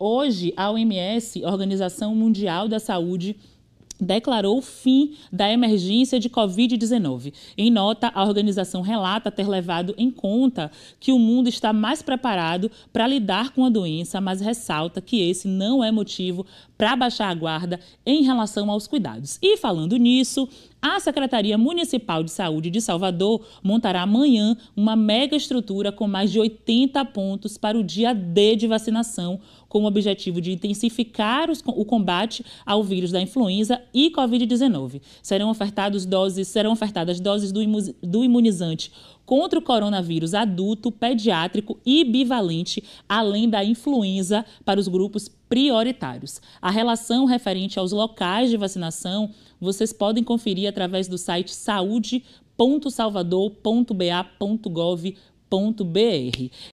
Hoje, a OMS, Organização Mundial da Saúde, declarou o fim da emergência de Covid-19. Em nota, a organização relata ter levado em conta que o mundo está mais preparado para lidar com a doença, mas ressalta que esse não é motivo para baixar a guarda em relação aos cuidados. E falando nisso, a Secretaria Municipal de Saúde de Salvador montará amanhã uma mega estrutura com mais de 80 pontos para o dia D de vacinação, com o objetivo de intensificar os, o combate ao vírus da influenza e Covid-19. Serão, ofertados doses, serão ofertadas doses do, imunizante contra o coronavírus adulto, pediátrico e bivalente, além da influenza para os grupos prioritários. A relação referente aos locais de vacinação vocês podem conferir através do site saúde.salvador.ba.gov.br.